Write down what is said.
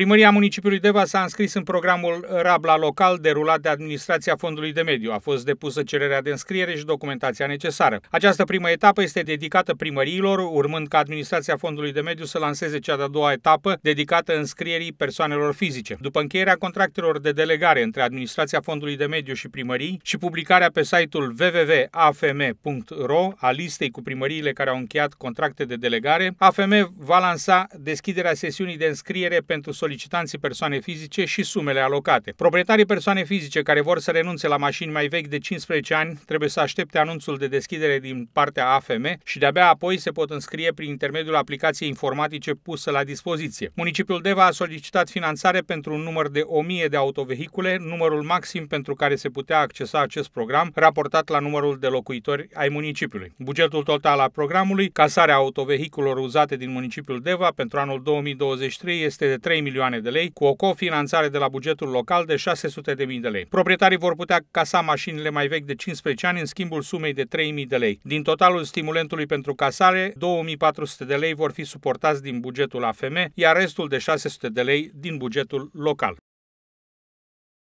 Primăria municipiului Deva s-a înscris în programul Rabla local derulat de Administrația Fondului de Mediu. A fost depusă cererea de înscriere și documentația necesară. Această primă etapă este dedicată primăriilor, urmând ca Administrația Fondului de Mediu să lanseze cea de-a doua etapă dedicată înscrierii persoanelor fizice. După încheierea contractelor de delegare între Administrația Fondului de Mediu și primării și publicarea pe site-ul www.afm.ro a listei cu primăriile care au încheiat contracte de delegare, AFM va lansa deschiderea sesiunii de înscriere pentru solicitanții persoane fizice și sumele alocate. Proprietarii persoane fizice care vor să renunțe la mașini mai vechi de 15 ani trebuie să aștepte anunțul de deschidere din partea AFM și de-abia apoi se pot înscrie prin intermediul aplicației informatice pusă la dispoziție. Municipiul Deva a solicitat finanțare pentru un număr de 1000 de autovehicule, numărul maxim pentru care se putea accesa acest program, raportat la numărul de locuitori ai municipiului. Bugetul total al programului, casarea autovehiculor uzate din municipiul Deva pentru anul 2023 este de 3 milioane milioane de lei, cu o cofinanțare de la bugetul local de 600 de mii de lei. Proprietarii vor putea casa mașinile mai vechi de 15 ani în schimbul sumei de 3 mii de lei. Din totalul stimulentului pentru casare, 2400 de lei vor fi suportați din bugetul AFM, iar restul de 600 de lei din bugetul local.